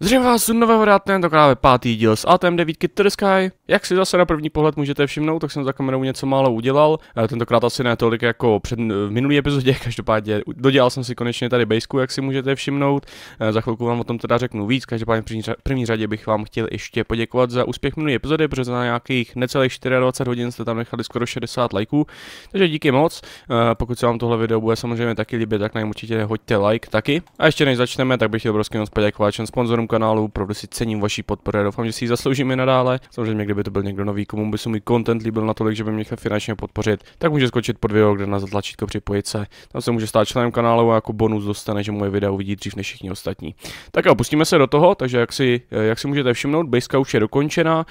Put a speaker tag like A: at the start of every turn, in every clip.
A: Zdravím vás u nového dátného do právě pátý díl s ATM 9 Kitter Sky. Jak si zase na první pohled můžete všimnout, tak jsem za kamerou něco málo udělal, e, tentokrát asi ne tolik jako před, e, v minulý epizodě, každopádně dodělal jsem si konečně tady baseku, jak si můžete všimnout, e, za chvilku vám o tom teda řeknu víc, každopádně v první, první řadě bych vám chtěl ještě poděkovat za úspěch minulý epizody, protože na nějakých necelých 24 hodin jste tam nechali skoro 60 lajků, takže díky moc, pokud se vám tohle video bude samozřejmě taky líbit, tak nám určitě hoďte like taky. A ještě než začneme, tak bych chtěl obrovský moc poděkovat všem sponzorům kanálu, opravdu si cením vaší podpory, doufám, že si ji zasloužíme nadále, samozřejmě kdyby to byl někdo nový, komu by se můj content líbil natolik, že by mě chtěl finančně podpořit, tak může skočit pod video, kde na zatlačítko připojit se. Tam se může stát členem kanálu a jako bonus dostane, že moje videa uvidí dřív než všichni ostatní. Tak jo, pustíme se do toho, takže jak si, eh, jak si můžete všimnout, Bejska už je dokončena.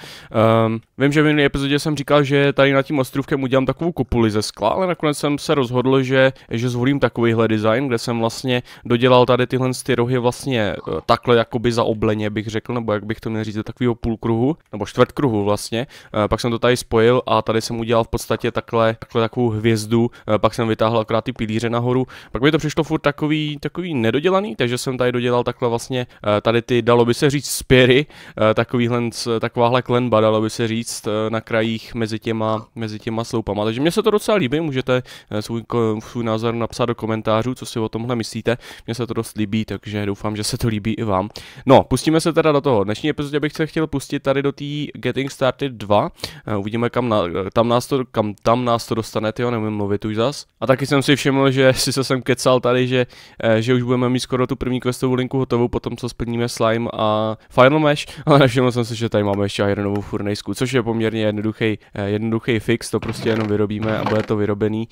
A: Um, vím, že v minulé epizodě jsem říkal, že tady na tím ostrovkem udělám takovou kupuli ze skla, ale nakonec jsem se rozhodl, že, že zvolím takovýhle design, kde jsem vlastně dodělal tady tyhle ty rohy vlastně eh, takhle jakoby zaobleně bych řekl, nebo jak bych to měl říct, do takového půlkruhu, nebo čtvrtkruhu vlastně vlastně. Eh, pak jsem to tady spojil a tady jsem udělal v podstatě takhle, takhle takovou hvězdu, eh, pak jsem vytáhl akorát ty pilíře nahoru. Pak mi to přišlo furt takový, takový nedodělaný, takže jsem tady dodělal takhle vlastně eh, tady ty, dalo by se říct, spěry, takovýhle, takováhle klenba, dalo by se říct, na krajích mezi těma, mezi těma sloupama. Takže mně se to docela líbí, můžete svůj, svůj názor napsat do komentářů, co si o tomhle myslíte. Mně se to dost líbí, takže doufám, že se to líbí i vám. No, pustíme se teda do toho. Dnešní epizodě bych se chtěl pustit tady do té Getting Started Kickstarter 2. Eh, uvidíme, kam na, eh, tam, nás to, kam tam nás to dostane, jo, nemůžu mluvit už zas. A taky jsem si všiml, že si se sem kecal tady, že, eh, že už budeme mít skoro tu první questovou linku hotovou, potom co splníme slime a final mesh, ale nevšiml jsem si, že tady máme ještě ironovou furnejsku, což je poměrně jednoduchý, jednoduchý fix, to prostě jenom vyrobíme a bude to vyrobený.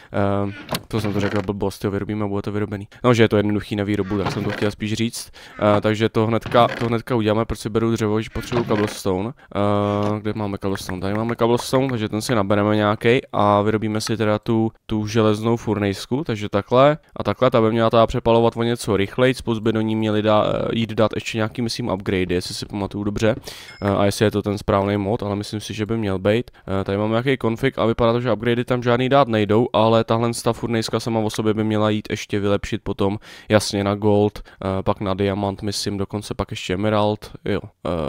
A: to jsem to řekl blbost, jo, vyrobíme a bude to vyrobený. No, že je to jednoduchý na výrobu, tak jsem to chtěl spíš říct. takže to hnedka, to hnedka uděláme, protože beru dřevo, že potřebuju cobblestone. Uh, kde mám máme cobblestone, tady máme cobblestone, takže ten si nabereme nějaký a vyrobíme si teda tu, tu železnou furnejsku, takže takhle a takhle, ta by měla teda přepalovat o něco rychleji, spolu by do ní měli dá, eh, jít dát ještě nějaký, myslím, upgrade, jestli si pamatuju dobře eh, a jestli je to ten správný mod, ale myslím si, že by měl být. Eh, tady máme nějaký config a vypadá to, že upgradey tam žádný dát nejdou, ale tahle ta furnejska sama o sobě by měla jít ještě vylepšit potom, jasně na gold, pak na diamant, myslím, dokonce pak ještě emerald, jo,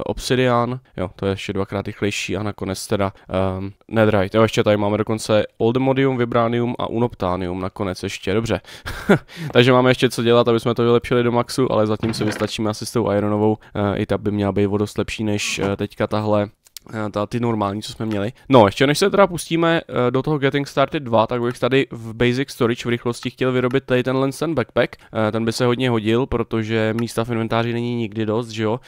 A: obsidian, jo, to je ještě dvakrát rychlejší nejlepší a nakonec teda um, ehm, Netherite. Jo, ještě tady máme dokonce Oldemodium, Vibranium a Unoptanium nakonec ještě, dobře. Takže máme ještě co dělat, aby jsme to vylepšili do maxu, ale zatím se vystačíme asi s tou Ironovou. Uh, I ta by měla být o dost lepší než uh, teďka tahle Eh, ta, ty normální, co jsme měli. No, ještě než se teda pustíme eh, do toho Getting Started 2, tak bych tady v Basic Storage v rychlosti chtěl vyrobit tady tenhle ten backpack. Eh, ten by se hodně hodil, protože místa v inventáři není nikdy dost, že jo?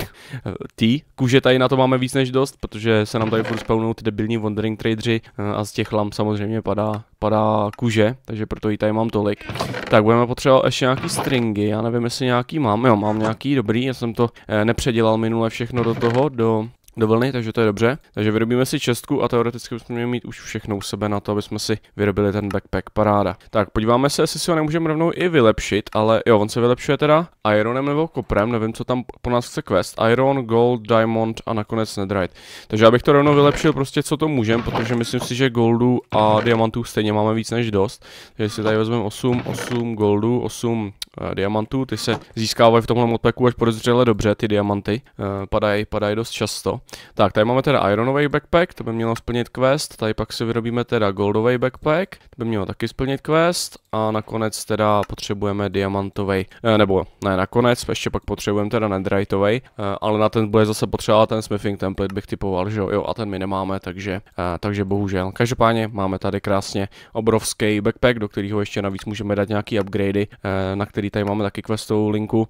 A: Ty kůže tady na to máme víc než dost, protože se nám tady furt spawnou ty debilní Wandering Tradeři a z těch lam samozřejmě padá, padá kůže, takže proto ji tady mám tolik. Tak budeme potřebovat ještě nějaký stringy, já nevím jestli nějaký mám, jo mám nějaký, dobrý, já jsem to nepředělal minule všechno do toho, do do vlny, takže to je dobře. Takže vyrobíme si čestku a teoreticky bychom měli mít už všechno u sebe na to, aby jsme si vyrobili ten backpack paráda. Tak podíváme se, jestli si ho nemůžeme rovnou i vylepšit, ale jo, on se vylepšuje teda ironem nebo koprem, nevím, co tam po nás chce quest. Iron, gold, diamond a nakonec Nedrite. Takže abych to rovnou vylepšil prostě co to můžem, protože myslím si, že goldu a diamantů stejně máme víc než dost. Takže si tady vezmeme 8, 8 goldu, 8 Eh, diamantů, ty se získávají v tomhle modpacku až podezřele dobře, ty diamanty, eh, padají padají dost často. Tak, tady máme teda ironový backpack, to by mělo splnit quest, tady pak si vyrobíme teda goldový backpack, to by mělo taky splnit quest a nakonec teda potřebujeme diamantový, eh, nebo ne nakonec, ještě pak potřebujeme teda netheriteový, eh, ale na ten bude zase potřeba ten smithing template bych typoval, že jo, a ten my nemáme, takže, eh, takže bohužel. Každopádně máme tady krásně obrovský backpack, do kterého ještě navíc můžeme dát nějaký upgradey, na který tady máme taky questovou linku.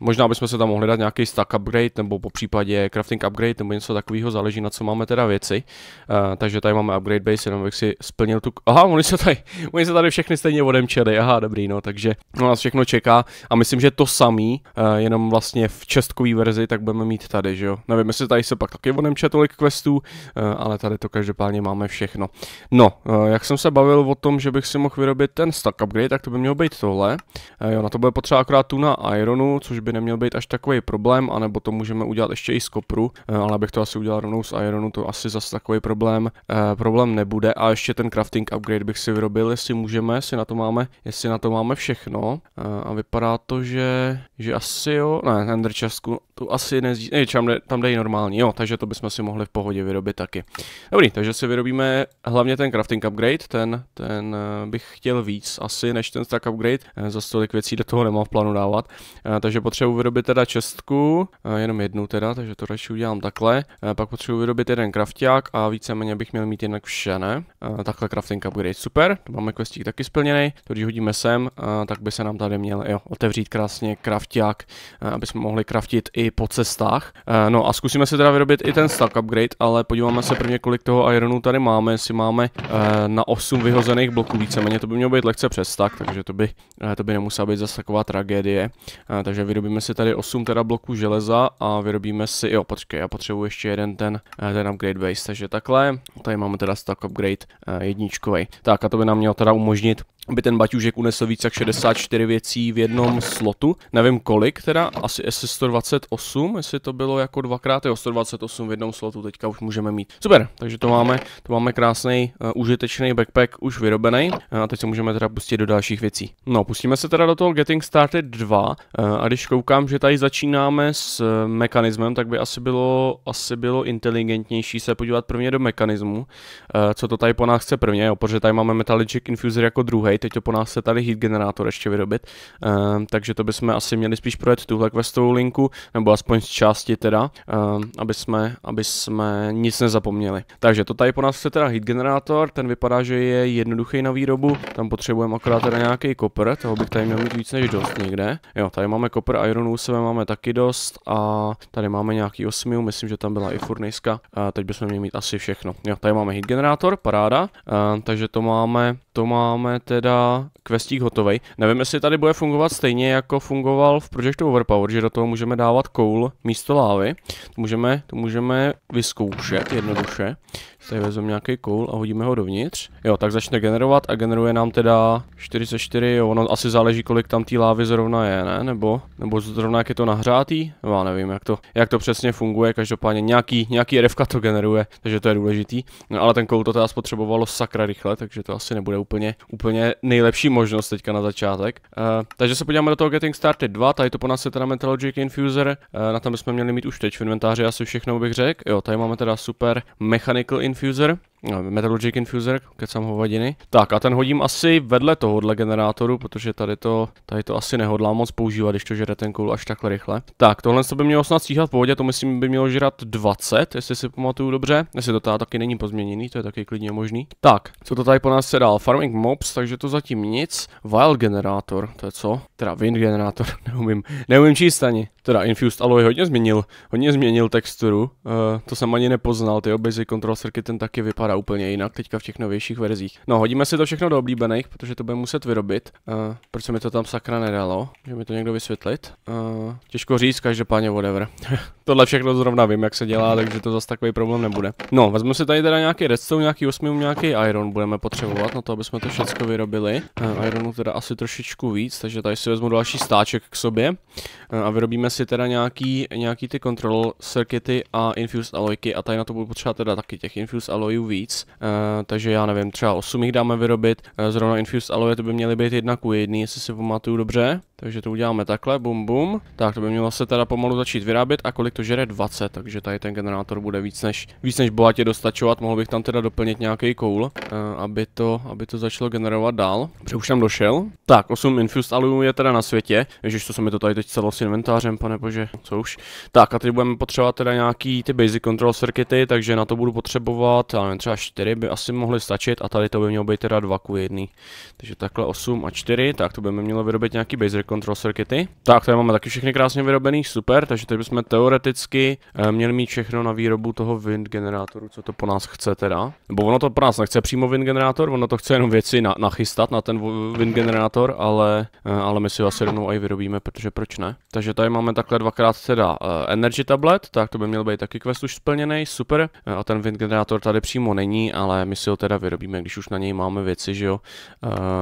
A: Možná bychom se tam mohli dát nějaký stack upgrade, nebo po případě crafting upgrade, nebo něco takového, záleží na co máme teda věci. Takže tady máme upgrade base, jenom bych si splnil tu... Aha, oni se tady, oni se tady všechny stejně odemčeli, aha, dobrý, no, takže nás všechno čeká a myslím, že to samý, eh, jenom vlastně v českové verzi, tak budeme mít tady, že jo. Nevím, jestli tady se pak taky odemče tolik questů, eh, ale tady to každopádně máme všechno. No, eh, jak jsem se bavil o tom, že bych si mohl vyrobit ten stack upgrade, tak to by mělo být tohle. Jo, na to bude potřeba akorát tu na Ironu, což by neměl být až takový problém, anebo to můžeme udělat ještě i z kopru, ale bych to asi udělal rovnou z Ironu, to asi zase takový problém, problém nebude. A ještě ten crafting upgrade bych si vyrobil, jestli můžeme si na tom máme, jestli na to máme všechno. A vypadá to, že, že asi jo, ne, Ender Chestku tu asi nezdí... Ne, tam, jde, tam jde i normální, jo, takže to bychom si mohli v pohodě vyrobit taky. Dobrý, takže si vyrobíme hlavně ten crafting upgrade, ten, ten eh, bych chtěl víc asi než ten stack upgrade, eh, za tolik věcí do toho nemám v plánu dávat. Eh, takže potřebuji vyrobit teda čestku, jenom jednu teda, takže to radši udělám takhle. Pak potřebuji vyrobit jeden craftiák a víceméně bych měl mít jinak vše, ne? Takhle crafting upgrade, super, to máme questík taky splněný, to když hodíme sem, tak by se nám tady měl, jo, otevřít krásně craftiák, aby jsme mohli craftit i po cestách. Eh, no a zkusíme si teda vyrobit i ten stack upgrade, ale podíváme se prvně, kolik toho ironu tady máme, jestli máme eh, na 8 vyhozených bloků víceméně, to by mělo být lehce přes tak, takže to by, eh, to by nemusela být zase taková tragédie. Takže vyrobíme si tady 8 teda bloků železa a vyrobíme si, jo počkej, já potřebuji ještě jeden ten, ten upgrade base, takže takhle, tady máme teda stack upgrade jedničkový. Tak a to by nám mělo teda umožnit by ten baťužek unesl víc jak 64 věcí v jednom slotu. Nevím kolik teda, asi asi 128, jestli to bylo jako dvakrát, je 128 v jednom slotu teďka už můžeme mít. Super, takže to máme, to máme krásný uh, eh, užitečný backpack už vyrobený. Eh, a teď se můžeme teda pustit do dalších věcí. No, pustíme se teda do toho Getting Started 2 uh, eh, a když koukám, že tady začínáme s uh, mechanismem, tak by asi bylo, asi bylo inteligentnější se podívat prvně do mechanismu, uh, co to tady po nás chce prvně, jo, protože tady máme Metallic Infuser jako druhý, starý, teď to po nás se tady heat generátor ještě vyrobit, um, takže to bychom asi měli spíš projet tuhle questovou linku, nebo aspoň z části teda, um, aby, jsme, aby jsme nic nezapomněli. Takže to tady po nás se teda heat generátor, ten vypadá, že je jednoduchý na výrobu, tam potřebujeme akorát teda nějaký kopr, toho bych tady měl mít víc než dost někde. Jo, tady máme kopr, ironu sebe máme taky dost a tady máme nějaký osmiu, myslím, že tam byla i furnejska, teď bychom měli mít asi všechno. Jo, tady máme heat generátor, paráda, a, ehm, takže to máme to máme teda questík hotovej. Nevím, jestli tady bude fungovat stejně, jako fungoval v Projectu Overpower, že do toho můžeme dávat koul místo lávy. To můžeme, to můžeme vyzkoušet jednoduše. Tady vezmeme nějaký koul a hodíme ho dovnitř. Jo, tak začne generovat a generuje nám teda 44, jo, ono asi záleží, kolik tam té lávy zrovna je, ne? Nebo, nebo zrovna jak je to nahřátý? No, já nevím, jak to, jak to přesně funguje, každopádně nějaký, nějaký RFK to generuje, takže to je důležitý. No, ale ten koul to teda spotřebovalo sakra rychle, takže to asi nebude úplně, úplně nejlepší možnost teďka na začátek. Uh, takže se podíváme do toho Getting Started 2, tady to po nás je teda Metalogic Infuser, uh, na tom bychom měli mít už teď v inventáři asi všechno bych řekl. Jo, tady máme teda super Mechanical Infuser Infuser No, Metallurgic Infuser, ho hovadiny. Tak a ten hodím asi vedle tohohle generátoru, protože tady to, tady to asi nehodlám moc používat, když to žere ten kůl až takhle rychle. Tak tohle by mělo snad stíhat v pohodě, to myslím by mělo žrat 20, jestli si pamatuju dobře. Jestli to tady taky není pozměněný, to je taky klidně možný. Tak, co to tady po nás se dál? Farming Mobs, takže to zatím nic. Wild Generátor, to je co? Teda Wind Generátor, neumím, neumím číst ani. Teda Infused Alloy hodně změnil, hodně změnil texturu, uh, to jsem ani nepoznal, ty obezy Control Circuit ten taky vypadá vypadá úplně jinak teďka v těch novějších verzích. No, hodíme si to všechno do oblíbených, protože to budeme muset vyrobit. Uh, proč se mi to tam sakra nedalo? Může mi to někdo vysvětlit? Uh, těžko říct, každopádně whatever. Tohle všechno zrovna vím, jak se dělá, takže to zase takový problém nebude. No, vezmu si tady teda nějaký redstone, nějaký osmium, nějaký iron budeme potřebovat na to, aby jsme to všechno vyrobili. Uh, ironu teda asi trošičku víc, takže tady si vezmu další stáček k sobě. Eh, a vyrobíme si teda nějaký, nějaký ty control circuity a infused alojky a tady na to budu potřebovat teda taky těch infused alojů víc, eh, takže já nevím, třeba 8 jich dáme vyrobit, eh, zrovna infused aloje, to by měly být jedna ku jedný, jestli si pamatuju dobře. Takže to uděláme takhle, bum bum. Tak to by mělo se teda pomalu začít vyrábět a kolik to žere 20, takže tady ten generátor bude víc než, víc než bohatě dostačovat. Mohl bych tam teda doplnit nějaký koul, uh, aby, to, aby to začalo generovat dál. Protože už tam došel. Tak, 8 infused alumů je teda na světě. Ježiš, to se mi to tady teď celo s inventářem, pane bože, co už. Tak a teď budeme potřebovat teda nějaký ty basic control circuity, takže na to budu potřebovat, ale třeba 4 by asi mohly stačit a tady to by mělo být teda 2 k 1. Takže takhle 8 a 4, tak to by mělo vyrobit nějaký basic control circuity. Tak, tady máme taky všechny krásně vyrobený, super, takže teď bychom teoreticky eh, měli mít všechno na výrobu toho wind generátoru, co to po nás chce teda. Nebo ono to po nás nechce přímo wind generátor, ono to chce jenom věci na, nachystat na ten wind generátor, ale, eh, ale my si ho asi rovnou i vyrobíme, protože proč ne. Takže tady máme takhle dvakrát teda eh, energy tablet, tak to by měl být taky quest už splněný, super. A ten wind generátor tady přímo není, ale my si ho teda vyrobíme, když už na něj máme věci, že jo.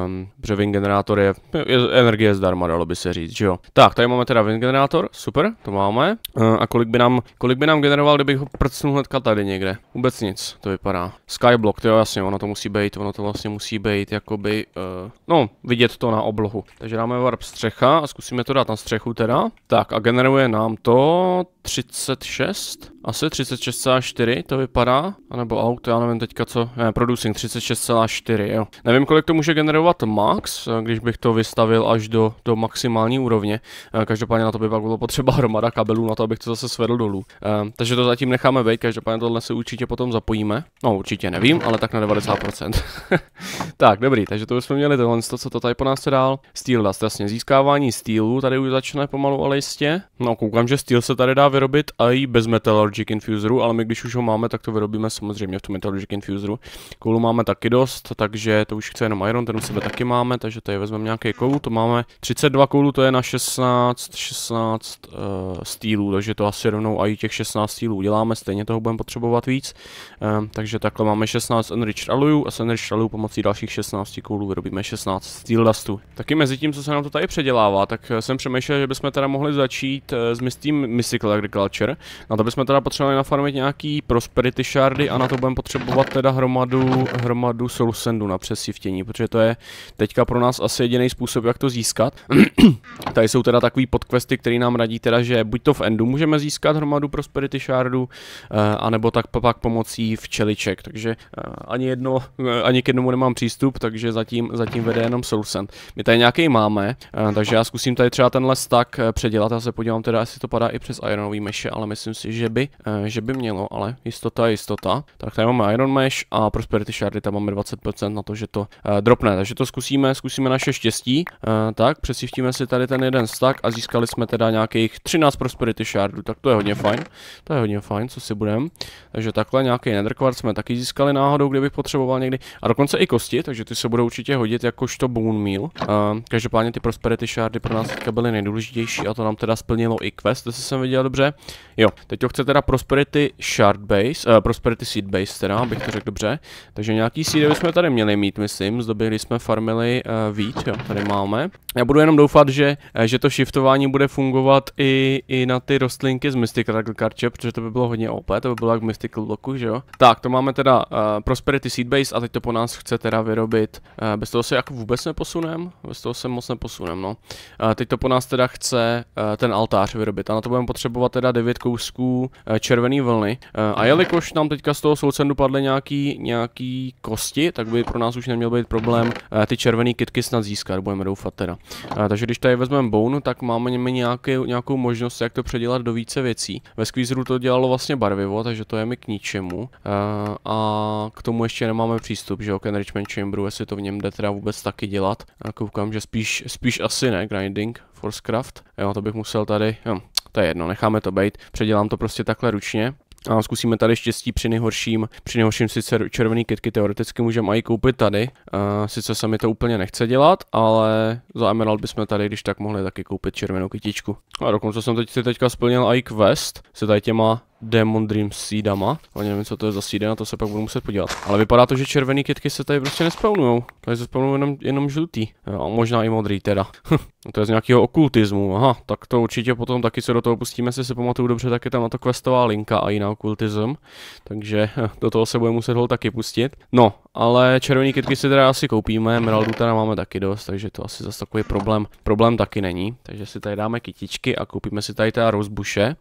A: Um, protože wind generátor je, je energie zdarma, dalo by se říct, že jo. Tak, tady máme teda wind generátor, super, to máme. Eh, a kolik by nám, kolik by nám generoval, kdybych ho prcnul hnedka tady někde? Vůbec nic, to vypadá. Skyblock, to jo, jasně, ono to musí být, ono to vlastně musí být, jakoby, uh, no, vidět to na oblohu. Takže dáme warp střecha a zkusíme to dát na střechu teda. Tak a generuje nám to 36, asi 36,4 to vypadá, anebo auto, já nevím teďka co, ne, producing 36,4, jo. Nevím, kolik to může generovat max, eh, když bych to vystavil až do, do maximální úrovně. Eh, každopádně na to by pak bylo potřeba hromada kabelů na to, abych to zase svedl dolů. Eh, takže to zatím necháme být, každopádně tohle se určitě potom zapojíme. No určitě nevím, ale tak na 90%. tak, dobrý, takže to jsme měli tohle, co to tady po nás se dál. Steel dust, jasně, získávání steelu, tady už začne pomalu ale jistě. No koukám, že steel se tady dá vyrobit a i bez Metallurgic Infuseru, ale my když už ho máme, tak to vyrobíme samozřejmě v tom Metallurgic Infuseru. Koulu máme taky dost, takže to už chce jenom iron, ten u sebe taky máme, takže tady vezmeme nějaký kovu, to máme 30 dva koulu to je na 16, 16 uh, stýlů, takže to asi rovnou i těch 16 stýlů uděláme, stejně toho budeme potřebovat víc. Uh, takže takhle máme 16 enriched alloyů a s enriched alloyů pomocí dalších 16 koulů vyrobíme 16 steel dustů. Taky mezi tím, co se nám to tady předělává, tak eh, jsem přemýšlel, že bychom teda mohli začít uh, s Mistým Mystical Agriculture. Na to bychom teda potřebovali nafarmit nějaký prosperity shardy a na to budeme potřebovat teda hromadu, hromadu soul sandu na přesivtění, protože to je teďka pro nás asi jediný způsob, jak to získat. tady jsou teda takový podquesty, které nám radí teda, že buď to v endu můžeme získat hromadu prosperity shardů, eh, anebo tak pak pomocí včeliček, takže eh, ani, jedno, eh, ani k jednomu nemám přístup, takže zatím, zatím vede jenom Soulsend. My tady nějaký máme, takže já zkusím tady třeba tenhle stack předělat, já se podívám teda, jestli to padá i přes Ironový meše, ale myslím si, že by, že by mělo, ale jistota je jistota. Tak tady máme Iron Mesh a Prosperity Shardy, tam máme 20% na to, že to dropne, takže to zkusíme, zkusíme naše štěstí. Tak, přes vyčištíme si tady ten jeden stack a získali jsme teda nějakých 13 prosperity shardů, tak to je hodně fajn. To je hodně fajn, co si budem. Takže takhle nějaký nether quartz jsme taky získali náhodou, kdybych potřeboval někdy. A dokonce i kosti, takže ty se budou určitě hodit jakožto bone meal. A každopádně ty prosperity shardy pro nás teďka byly nejdůležitější a to nám teda splnilo i quest, to jsem viděl dobře. Jo, teď ho chce teda prosperity shard base, uh, prosperity seed base teda, abych to řekl dobře. Takže nějaký seed jsme tady měli mít, myslím, zdobili jsme farmily uh, eh, víc, jo, tady máme. Já budu jenom doufat, že, eh, že to shiftování bude fungovat i, i na ty rostlinky z Mystic Karče, protože to by bylo hodně OP, to by bylo jak Mystic Loku, že jo? Tak, to máme teda uh, Prosperity Seedbase a teď to po nás chce teda vyrobit. Uh, bez toho se jako vůbec neposunem, bez toho se moc neposunem, no. Uh, teď to po nás teda chce uh, ten altář vyrobit a na to budeme potřebovat teda 9 kousků uh, červený vlny. Uh, a jelikož nám teďka z toho soucendu padly nějaký, nějaký kosti, tak by pro nás už neměl být problém uh, ty červený kitky snad získat, budeme doufat teda. Uh, takže když tady vezmeme bone, tak máme nějaký, nějakou možnost, jak to předělat do více věcí. Ve Squeezeru to dělalo vlastně barvivo, takže to je mi k ničemu. Uh, a k tomu ještě nemáme přístup, že jo, k Enrichment Chamberu, jestli to v něm jde teda vůbec taky dělat. A koukám, že spíš, spíš asi ne, grinding, Forcecraft. Jo, to bych musel tady, jo, to je jedno, necháme to být, předělám to prostě takhle ručně. A zkusíme tady štěstí při nejhorším. Při nejhorším sice červený kitky teoreticky můžeme i koupit tady. A sice se mi to úplně nechce dělat, ale za Emerald bychom tady, když tak mohli taky koupit červenou kytičku. A dokonce jsem teď si teďka splnil i quest se tady těma Demon Dream Seedama. Ale nevím, co to je za Seeda na to se pak budu muset podívat. Ale vypadá to, že červený kytky se tady prostě nespawnují. Tady se spawnují jenom, jenom žlutý. Jo, možná i modrý teda. no to je z nějakého okultismu. Aha, tak to určitě potom taky se do toho pustíme, jestli si pamatuju dobře, tak je tam na to questová linka a jiná okultism. Takže do toho se budeme muset ho taky pustit. No, ale červený kytky si teda asi koupíme, emeraldů teda máme taky dost, takže to asi zase takový problém, problém taky není. Takže si tady dáme kytičky a koupíme si tady ta rozbuše.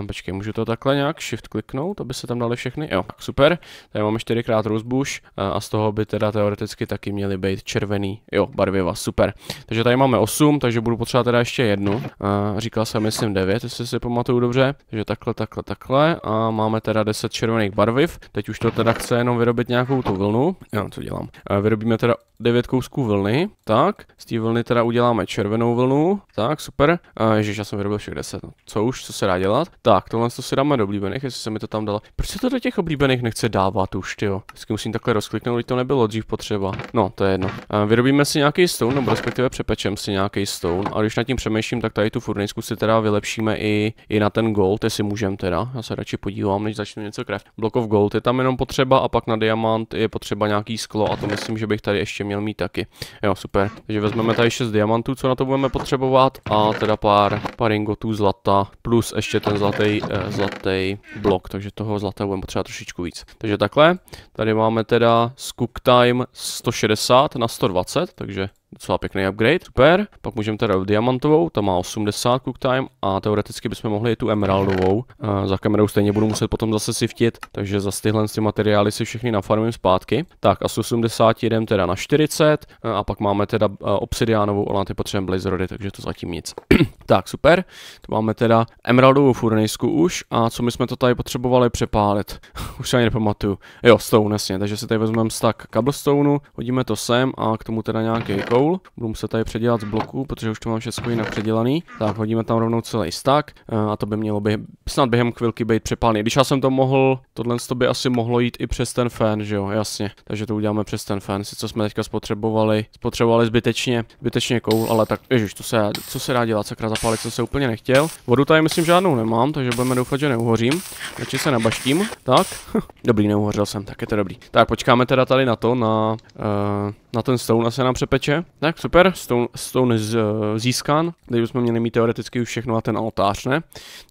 A: Uh, počkej, můžu to takhle nějak shift kliknout, aby se tam dali všechny? Jo, tak super. Tady máme čtyřikrát rozbuš a z toho by teda teoreticky taky měly být červený, jo, barviva, super. Takže tady máme 8, takže budu potřebovat teda ještě jednu. A říkal jsem, myslím 9, jestli si pamatuju dobře. Takže takhle, takhle, takhle a máme teda 10 červených barviv. Teď už to teda chce jenom vyrobit nějakou tu vlnu. Jo, co dělám? Vyrobíme teda 9 kousků vlny, tak, z té vlny teda uděláme červenou vlnu, tak, super, a ježiš, já jsem vyrobil všech 10, no, co už, co se dá dělat, tak, tohle to si dáme do oblíbených, jestli se mi to tam dalo, proč se to do těch oblíbených nechce dávat už, jo? vždycky musím takhle rozkliknout, když to nebylo dřív potřeba, no, to je jedno, a vyrobíme si nějaký stone, nebo respektive přepečem si nějaký stone, a když nad tím přemýšlím, tak tady tu furnisku si teda vylepšíme i, i na ten gold, jestli můžem teda, já se radši podívám, než začnu něco kraft, blokov gold je tam jenom potřeba a pak na diamant je potřeba nějaký sklo a to myslím, že bych tady ještě měl mít taky. Jo, super. Takže vezmeme tady 6 diamantů, co na to budeme potřebovat a teda pár, pár ingotů zlata plus ještě ten zlatý, eh, zlatý blok, takže toho zlata budeme potřebovat trošičku víc. Takže takhle, tady máme teda skook time 160 na 120, takže Docela pěkný upgrade, super. Pak můžeme teda diamantovou, ta má 80 cook time a teoreticky bychom mohli i tu emeraldovou. E, za kamerou stejně budu muset potom zase siftit, takže za tyhle ty materiály si všechny nafarmím zpátky. Tak a z 80 jdem teda na 40 eh, a pak máme teda eh, obsidiánovou, ale ty potřebujeme blaze takže to zatím nic. tak super, to máme teda emeraldovou furnejsku už a co my jsme to tady potřebovali přepálit, už ani nepamatuju. Jo, stone, jasně, takže si tady vezmeme stack cobblestone, hodíme to sem a k tomu teda nějaký control. Budu muset tady předělat z bloku, protože už to mám všechno jinak předělaný. Tak hodíme tam rovnou celý stack eh, a to by mělo by snad během chvilky být přepálný. Když já jsem to mohl, tohle to by asi mohlo jít i přes ten fan, že jo, jasně. Takže to uděláme přes ten fan, sice jsme teďka spotřebovali, spotřebovali zbytečně, zbytečně koul, ale tak, ježiš, to se, co se dá dělat, sakra zapálit, co se úplně nechtěl. Vodu tady myslím žádnou nemám, takže budeme doufat, že neuhořím. Radši se nabaštím, tak. dobrý, neuhořil jsem, tak je to dobrý. Tak počkáme teda tady na to, na... Uh, na ten stone se nám přepeče. Tak super, stone, stone z, eh, získán. Teď jsme měli mít teoreticky už všechno na ten altář, ne?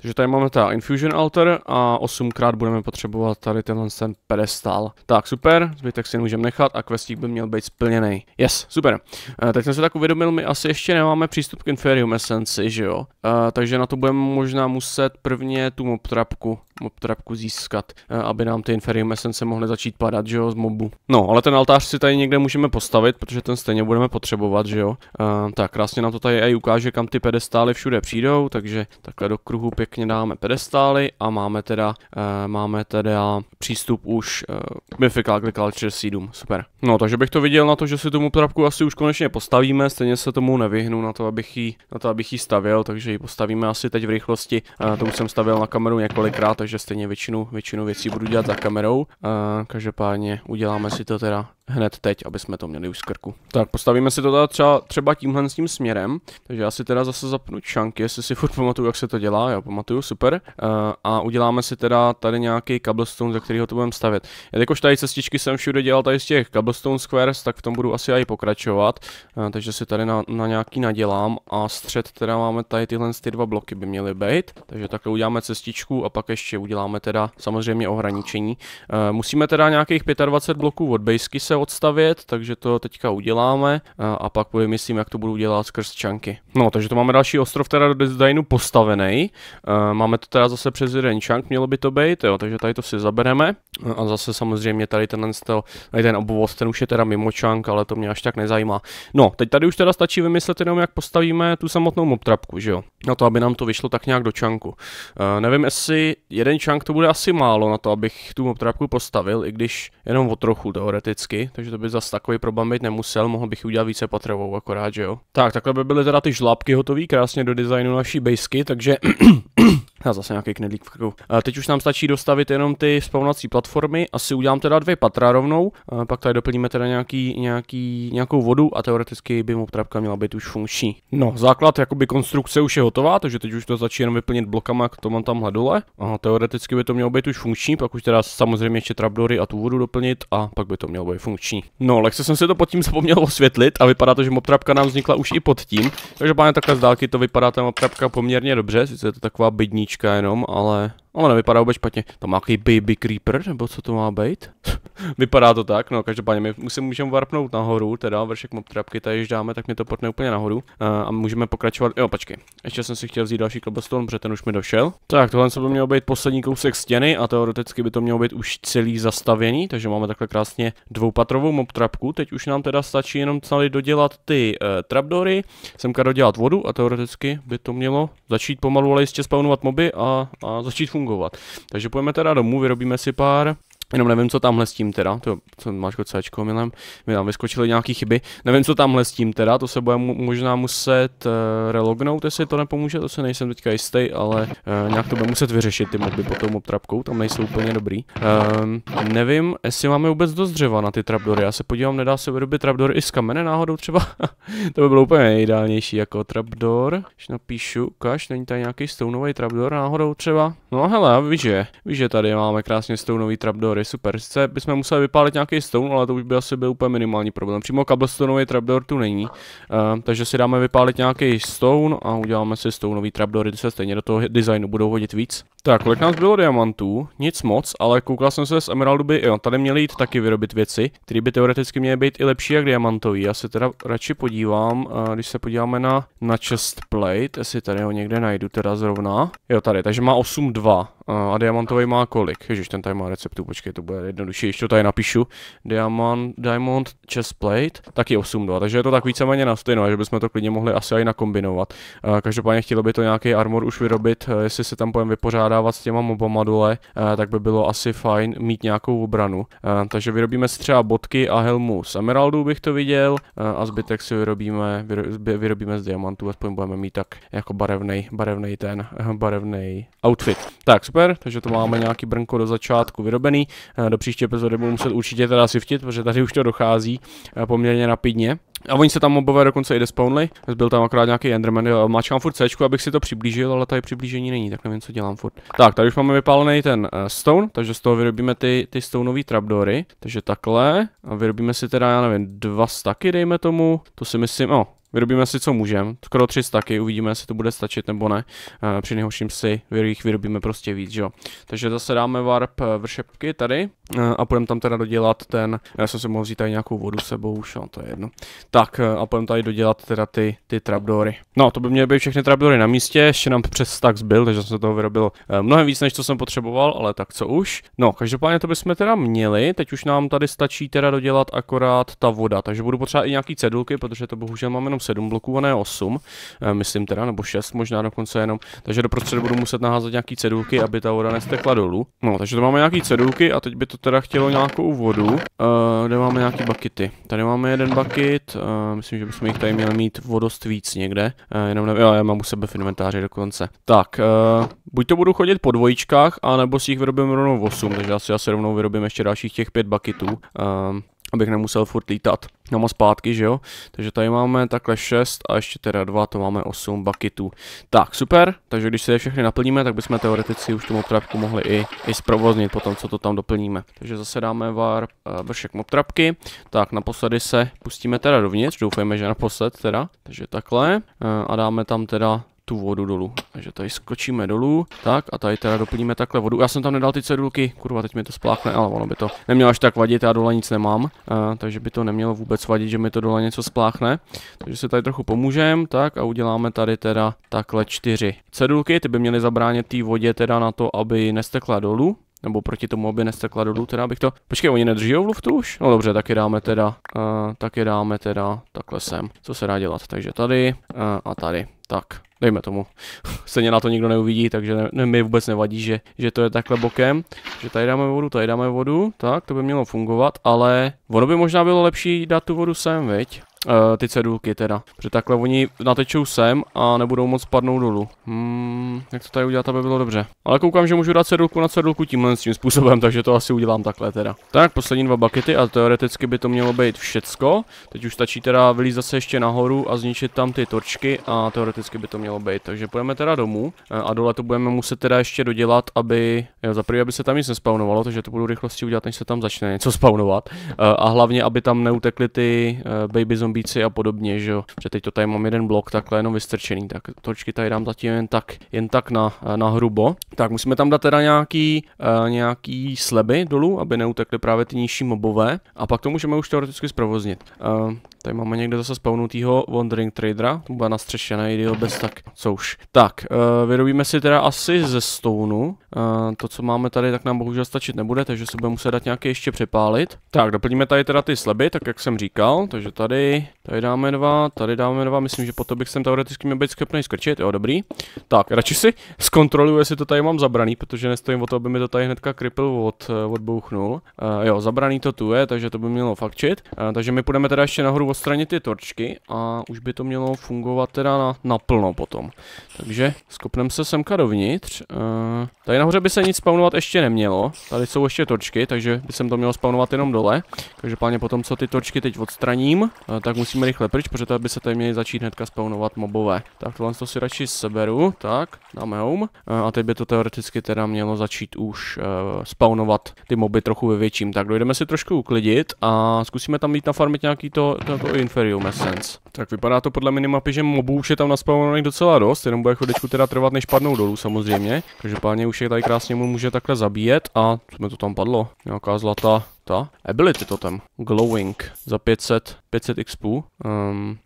A: Takže tady máme ta infusion altar a 8 budeme potřebovat tady tenhle ten pedestal. Tak super, zbytek si můžeme nechat a questík by měl být splněný. Yes, super. E, teď jsem se tak uvědomil, my asi ještě nemáme přístup k Inferium Essence, že jo? E, takže na to budeme možná muset prvně tu mob trapku, trapku získat, aby nám ty Inferium Essence mohly začít padat, že jo, z mobu. No, ale ten altář si tady někde můžeme postavit zastavit, protože ten stejně budeme potřebovat, že jo. Uh, tak krásně nám to tady i ukáže, kam ty pedestály všude přijdou, takže takhle do kruhu pěkně dáme pedestály a máme teda, uh, máme teda přístup už uh, Mythical Agriculture Seedům, super. No takže bych to viděl na to, že si tomu trapku asi už konečně postavíme, stejně se tomu nevyhnu na to, abych ji, na to, abych ji stavěl, takže ji postavíme asi teď v rychlosti, uh, to už jsem stavěl na kameru několikrát, takže stejně většinu, většinu věcí budu dělat za kamerou, uh, každopádně uděláme si to teda hned teď, aby jsme to měli už z krku. Tak postavíme si to teda třeba, třeba tímhle s tím směrem, takže já si teda zase zapnu čanky, jestli si furt pamatuju, jak se to dělá, já pamatuju, super. Uh, a uděláme si teda tady nějaký cobblestone, ze kterého to budeme stavět. Já jakož tady cestičky jsem všude dělal tady z těch cobblestone squares, tak v tom budu asi i pokračovat, uh, takže si tady na, na nějaký nadělám a střed teda máme tady tyhle ty dva bloky by měly být, takže takhle uděláme cestičku a pak ještě uděláme teda samozřejmě ohraničení. Uh, musíme teda nějakých 25 bloků od basky se odstavět, takže to teďka uděláme a pak myslím, jak to budu dělat skrz čanky. No, takže to máme další ostrov teda do designu postavený. Máme to teda zase přes jeden čank, mělo by to být, jo, takže tady to si zabereme. A zase samozřejmě tady ten, tady ten obvod, ten už je teda mimo čank, ale to mě až tak nezajímá. No, teď tady už teda stačí vymyslet jenom, jak postavíme tu samotnou mobtrapku, že jo? Na to, aby nám to vyšlo tak nějak do čanku. Uh, nevím, jestli jeden čank to bude asi málo na to, abych tu mobtrapku postavil, i když jenom o trochu teoreticky, takže to by zase takový problém být nemusel, mohl bych udělat více patrovou akorát, že jo. Tak, takhle by byly teda ty žlápky hotové krásně do designu naší basky, takže a zase nějaký knedlík v krku. A teď už nám stačí dostavit jenom ty spawnovací platformy, asi udělám teda dvě patra rovnou, a pak tady doplníme teda nějaký, nějaký, nějakou vodu a teoreticky by mu trapka měla být už funkční. No, základ jakoby konstrukce už je hotová, takže teď už to začíná jenom vyplnit blokama, jak to mám tamhle dole. A teoreticky by to mělo být už funkční, pak už teda samozřejmě ještě trapdory a tu vodu doplnit a pak by to mělo být funkční. No, lehce jsem si to pod tím zapomněl osvětlit a vypadá to, že moptrapka nám vznikla už i pod tím. Takže páně takhle z dálky to vypadá ta poměrně dobře, sice je to taková bydní jednička jenom, ale ono nevypadá vůbec špatně. Tam má baby creeper, nebo co to má být? vypadá to tak, no každopádně my musím, můžeme varpnout nahoru, teda vršek mob trapky, tady když dáme, tak mi to potne úplně nahoru. Uh, a můžeme pokračovat, jo pačky, ještě jsem si chtěl vzít další cobblestone, protože ten už mi došel. Tak tohle se by mělo být poslední kousek stěny a teoreticky by to mělo být už celý zastavěný, takže máme takhle krásně dvoupatrovou mob trapku. Teď už nám teda stačí jenom celý dodělat ty uh, trapdory, semka dodělat vodu a teoreticky by to mělo začít pomalu ale jistě spawnovat mob zuby a, a začít fungovat. Takže půjdeme teda domů, vyrobíme si pár Jenom nevím, co tamhle s tím teda, to, to máš C, Milem, mi tam vyskočily nějaké chyby. Nevím, co tamhle s tím teda, to se bude mu, možná muset uh, eh, relognout, jestli to nepomůže, to se nejsem teďka jistý, ale uh, nějak to bude muset vyřešit ty moby pod tou obtrapkou, trapkou, tam nejsou úplně dobrý. Um, nevím, jestli máme vůbec dost dřeva na ty trapdory, já se podívám, nedá se vyrobit trapdory i z kamene náhodou třeba, to by bylo úplně nejideálnější jako trapdor, když napíšu, kaž, není tady nějaký stounový trapdor náhodou třeba, No hele, víš že, víš že tady máme krásně stounový trapdory, super. Sice bychom museli vypálit nějaký stone, ale to už by asi byl úplně minimální problém. Přímo kabelstonový trapdor tu není, uh, takže si dáme vypálit nějaký stone a uděláme si stounový trapdory, ty se stejně do toho designu budou hodit víc. Tak, kolik nás bylo diamantů? Nic moc, ale koukal jsem se z Emeraldu by, jo, tady měli jít taky vyrobit věci, které by teoreticky měly být i lepší jak diamantový. Já se teda radši podívám, uh, když se podíváme na, na chest plate, jestli tady ho někde najdu teda zrovna. Jo, tady, takže má 8 dva. A diamantový má kolik? Ježiš, ten tady má receptu počkej, to bude jednodušší, ještě to tady napíšu. Diamond, Diamond chest plate, taky 8-2, takže je to tak víceméně na stejno, že bychom to klidně mohli asi i nakombinovat. Každopádně chtělo by to nějaký armor už vyrobit, jestli se tam pojem vypořádávat s těma mobama dole, tak by bylo asi fajn mít nějakou obranu. Takže vyrobíme si třeba bodky a helmu s emeraldů bych to viděl a zbytek si vyrobíme, vyrobíme z diamantů, aspoň budeme mít tak jako barevný, barevný ten, barevný outfit. Tak super, takže to máme nějaký brnko do začátku vyrobený. Eh, do příští epizody budu muset určitě teda siftit, protože tady už to dochází eh, poměrně rapidně. A oni se tam obové dokonce i despawnly, byl tam akorát nějaký Enderman, jo, mačkám furt C, abych si to přiblížil, ale tady přiblížení není, tak nevím, co dělám furt. Tak, tady už máme vypálený ten eh, stone, takže z toho vyrobíme ty, ty stoneové trapdory, takže takhle, a vyrobíme si teda, já nevím, dva staky, dejme tomu, to si myslím, o, no, Vyrobíme si, co můžeme. Skoro 300 taky, uvidíme, jestli to bude stačit nebo ne. Eh, při nejhorším si jich vyrobíme prostě víc, jo. Takže zase dáme warp eh, vršepky tady eh, a půjdeme tam teda dodělat ten, já jsem si mohl vzít tady nějakou vodu sebou už, no to je jedno. Tak a půjdeme tady dodělat teda ty, ty trapdory. No to by měly být všechny trapdory na místě, ještě nám přes tak zbyl, takže jsem se toho vyrobil mnohem víc, než co jsem potřeboval, ale tak co už. No každopádně to bychom teda měli, teď už nám tady stačí teda dodělat akorát ta voda, takže budu potřebovat i nějaký cedulky, protože to bohužel máme jenom 7 bloků, a ne 8, eh, myslím teda, nebo 6 možná dokonce jenom. Takže doprostřed budu muset naházet nějaký cedulky, aby ta voda nestekla dolů. No, takže to máme nějaký cedulky a teď by to teda chtělo nějakou vodu. Uh, kde máme nějaký bakity? Tady máme jeden bakit, uh, myslím, že bychom jich tady měli mít vodost víc někde. Uh, jenom nevím, já mám u sebe v inventáři dokonce. Tak, uh, buď to budu chodit po dvojičkách, anebo si jich vyrobím rovnou 8, takže asi já asi rovnou vyrobím ještě dalších těch 5 bakitů abych nemusel furt lítat na a zpátky, že jo? Takže tady máme takhle 6 a ještě teda 2, to máme 8 bucketů. Tak, super, takže když se je všechny naplníme, tak bychom teoreticky už tu motrapku mohli i, i zprovoznit potom, co to tam doplníme. Takže zase dáme var uh, vršek motrapky. tak naposledy se pustíme teda dovnitř, doufejme, že naposled teda, takže takhle uh, a dáme tam teda tu vodu dolů. Takže tady skočíme dolů, tak a tady teda doplníme takhle vodu. Já jsem tam nedal ty cedulky, kurva, teď mi to spláchne, ale ono by to nemělo až tak vadit, já dole nic nemám, uh, takže by to nemělo vůbec vadit, že mi to dole něco spláchne. Takže se tady trochu pomůžem, tak a uděláme tady teda takhle čtyři cedulky, ty by měly zabránit té vodě teda na to, aby nestekla dolů, nebo proti tomu, aby nestekla dolů, teda bych to... Počkej, oni nedrží v luftu už? No dobře, taky dáme teda, uh, eh, taky dáme teda takhle sem, co se dá dělat. Takže tady uh, a tady, tak dejme tomu, stejně na to nikdo neuvidí, takže ne, ne, mi vůbec nevadí, že, že to je takhle bokem, že tady dáme vodu, tady dáme vodu, tak to by mělo fungovat, ale ono by možná bylo lepší dát tu vodu sem, viď? uh, ty cedulky teda. Protože takhle oni natečou sem a nebudou moc padnout dolů. Hmm, jak to tady udělat, aby bylo dobře. Ale koukám, že můžu dát cedulku na cedulku tímhle tím způsobem, takže to asi udělám takhle teda. Tak, poslední dva bakety a teoreticky by to mělo být všecko. Teď už stačí teda vylít zase ještě nahoru a zničit tam ty torčky a teoreticky by to mělo být. Takže půjdeme teda domů eh, a dole to budeme muset teda ještě dodělat, aby jo, za prvé, aby se tam nic nespawnovalo, takže to budu rychlosti udělat, než se tam začne něco spawnovat. Eh, a hlavně, aby tam neutekly ty baby zombie ambici a podobně, že jo. Protože teď to tady mám jeden blok takhle jenom vystrčený, tak točky tady dám zatím jen tak, jen tak na, na hrubo. Tak musíme tam dát teda nějaký, uh, nějaký sleby dolů, aby neutekly právě ty nižší mobové a pak to můžeme už teoreticky zprovoznit. Uh, Tady máme někde zase spawnutýho Wandering Tradera, to bude nastřešený idiot bez tak, co už. Tak, uh, vyrobíme si teda asi ze stounu, uh, eh, to co máme tady tak nám bohužel stačit nebude, takže se bude muset dát nějaké ještě přepálit. Tak, doplníme tady teda ty sleby, tak jak jsem říkal, takže tady, tady dáme dva, tady dáme dva, myslím, že potom bych sem teoreticky měl být schopný skrčit, jo dobrý. Tak, radši si zkontroluju, jestli to tady mám zabraný, protože nestojím o to, aby mi to tady hnedka kripl od, eh, odbouchnul. Uh, jo, zabraný to tu je, takže to by mělo fakčit, uh, takže my půjdeme teda ještě nahoru odstranit ty torčky a už by to mělo fungovat teda na, naplno potom. Takže skopneme se semka dovnitř. Uh, tady nahoře by se nic spawnovat ještě nemělo. Tady jsou ještě torčky, takže by se to mělo spawnovat jenom dole. Každopádně potom, co ty torčky teď odstraním, uh, tak musíme rychle pryč, protože tady by se tady měli začít hnedka spawnovat mobové. Tak tohle to si radši seberu, tak, dáme home. Uh, a teď by to teoreticky teda mělo začít už uh, spawnovat ty moby trochu ve větším. Tak dojdeme si trošku uklidit a zkusíme tam na farmit nějaký to, to, to jako Inferium Essence. Tak vypadá to podle minimapy, že mobů už je tam naspavovaných docela dost, jenom bude chodečku teda trvat, než padnou dolů samozřejmě. Každopádně už je tady krásně mu může takhle zabíjet a jsme to tam padlo. Nějaká zlata. Ta? Ability totem. Glowing. Za 500. 500 XP. Um,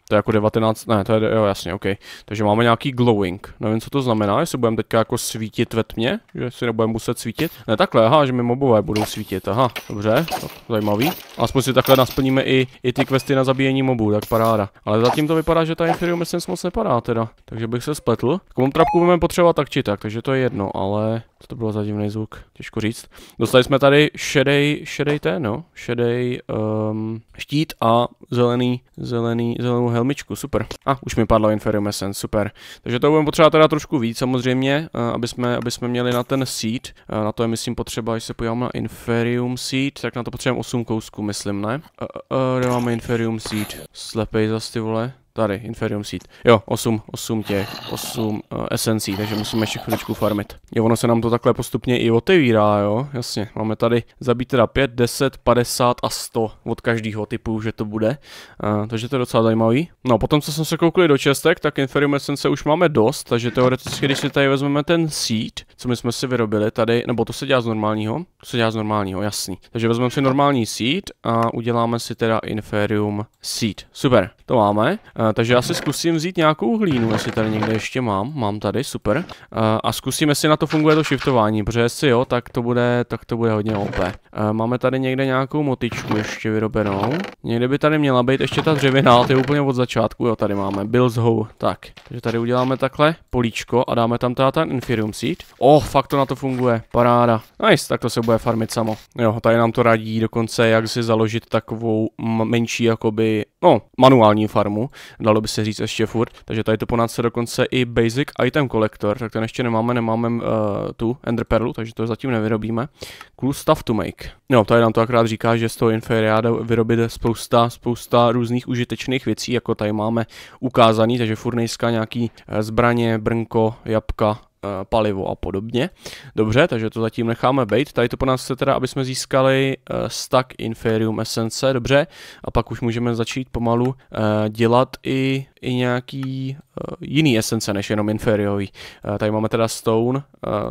A: to je jako 19, ne, to je, jo, jasně, OK. Takže máme nějaký glowing. Nevím, co to znamená, jestli budeme teďka jako svítit ve tmě, že si nebudeme muset svítit. Ne, takhle, aha, že mi mobové budou svítit, aha, dobře, tak, zajímavý. Aspoň si takhle nasplníme i, i ty questy na zabíjení mobů, tak paráda. Ale zatím to vypadá, že ta Inferium myslím, moc nepadá teda, takže bych se spletl. Komu trapku budeme potřebovat tak či tak, takže to je jedno, ale co to bylo za divný zvuk, těžko říct. Dostali jsme tady šedej, šedej ten šedé, no, šedej um, štít a zelený, zelený, zelenou helmičku, super. A ah, už mi padlo Inferium Essence, super. Takže to budeme potřebovat teda trošku víc samozřejmě, uh, aby, jsme, aby jsme měli na ten seed, uh, na to je myslím potřeba, když se podívám na Inferium seed, tak na to potřebujeme 8 kousků, myslím, ne? Uh, uh, kde máme Inferium seed? Slepej zas ty vole. Tady, Inferium Seed. Jo, 8, 8 těch, 8 uh, eh, esencí, takže musíme ještě chvíličku farmit. Jo, ono se nám to takhle postupně i otevírá, jo, jasně. Máme tady zabít teda 5, 10, 50 a 100 od každého typu, že to bude. Uh, takže to je docela zajímavý. No, potom, co jsme se koukli do čestek, tak Inferium esence už máme dost, takže teoreticky, když si tady vezmeme ten seed, co my jsme si vyrobili tady, nebo to se dělá z normálního, to se dělá z normálního, jasný. Takže vezmeme si normální seed a uděláme si teda Inferium seed. Super, to máme. Eh, Eh, takže já si zkusím vzít nějakou hlínu, jestli tady někde ještě mám. Mám tady, super. Uh, a zkusíme, jestli na to funguje to shiftování, protože jestli jo, tak to bude, tak to bude hodně OP. Uh, eh, máme tady někde nějakou motičku ještě vyrobenou. Někde by tady měla být ještě ta dřevina, ale to je úplně od začátku. Jo, tady máme Bill's Hoe. Tak, takže tady uděláme takhle políčko a dáme tam teda ten Inferium Seed. Oh, fakt to na to funguje. Paráda. Nice, tak to se bude farmit samo. Jo, tady nám to radí dokonce, jak si založit takovou menší jakoby, no, manuální farmu dalo by se říct ještě furt, takže tady to po nás dokonce i Basic Item Collector, tak ten ještě nemáme, nemáme uh, tu Ender perlu, takže to zatím nevyrobíme. Cool stuff to make. No, tady nám to akorát říká, že z toho Inferiáda vyrobit spousta, spousta různých užitečných věcí, jako tady máme ukázaný, takže furt nějaký eh, zbraně, brnko, jabka Eh, palivo a podobně. Dobře, takže to zatím necháme být. Tady to po nás se teda, aby jsme získali eh, stack Inferium Essence, dobře. A pak už můžeme začít pomalu eh, dělat i, i nějaký jiný esence než jenom inferiový. Tady máme teda Stone,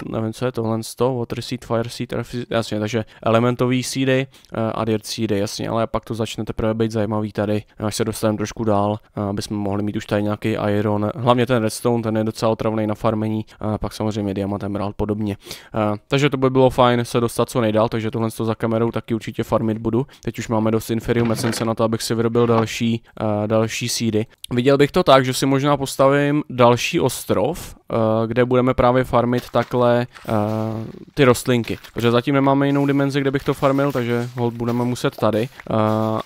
A: nevím co je tohle, stone, Water Seed, Fire Seed, jasně, takže elementový seedy a Dirt seedy, jasně, ale pak to začne teprve být zajímavý tady, až se dostaneme trošku dál, aby jsme mohli mít už tady nějaký iron, hlavně ten redstone, ten je docela otravný na farmení, pak samozřejmě Diamant Emerald podobně. Uh, takže to by bylo fajn se dostat co nejdál, takže tohle to za kamerou taky určitě farmit budu. Teď už máme dost Inferium Essence na to, abych si vyrobil další, uh, další seedy. Viděl bych to tak, že si možná postavím další ostrov, uh, kde budeme právě farmit takhle uh, ty rostlinky. Protože zatím nemáme jinou dimenzi, kde bych to farmil, takže hold budeme muset tady. Uh,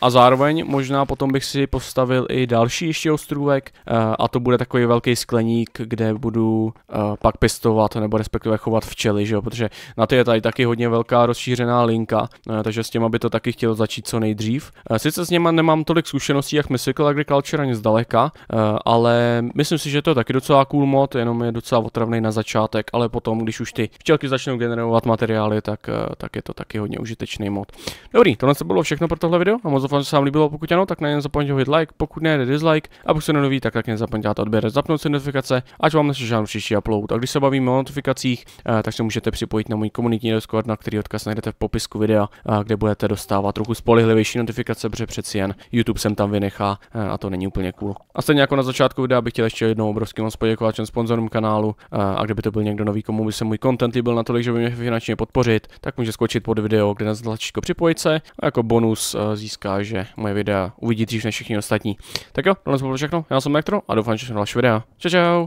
A: a zároveň možná potom bych si postavil i další ještě ostrůvek uh, a to bude takový velký skleník, kde budu uh, pak pěstovat nebo respektive chovat včely, že jo? protože na ty je tady taky hodně velká rozšířená linka, eh, takže s těma by to taky chtělo začít co nejdřív. Eh, sice s něma nemám tolik zkušeností, jak Mystical Agriculture ani zdaleka, eh, ale myslím si, že to je taky docela cool mod, jenom je docela otravný na začátek, ale potom, když už ty včelky začnou generovat materiály, tak, tak je to taky hodně užitečný mod. Dobrý, tohle to bylo všechno pro tohle video a moc doufám, že se vám líbilo, pokud ano, tak nejen zapomeňte hodit like, pokud ne, dislike a pokud se nenoví, tak tak nezapomeňte odběr, zapnout si notifikace, ať vám žádný příští upload. A když se bavíme o notifikacích, eh, tak se můžete připojit na můj komunitní Discord, na který odkaz najdete v popisku videa, eh, kde budete dostávat trochu spolehlivější notifikace, protože přeci jen YouTube jsem tam vynechá eh, a to není úplně cool. A stejně jako na začátku videa bych chtěl ještě jednou obrovský moc poděkovat všem sponzorům kanálu a kdyby to byl někdo nový, komu by se můj content líbil natolik, že by mě finančně podpořit, tak může skočit pod video, kde na tlačítko připojit se a jako bonus získá, že moje videa uvidí dřív než všichni ostatní. Tak jo, to bylo všechno, já jsem Mektro a doufám, že se na vaše videa. Čau, čau!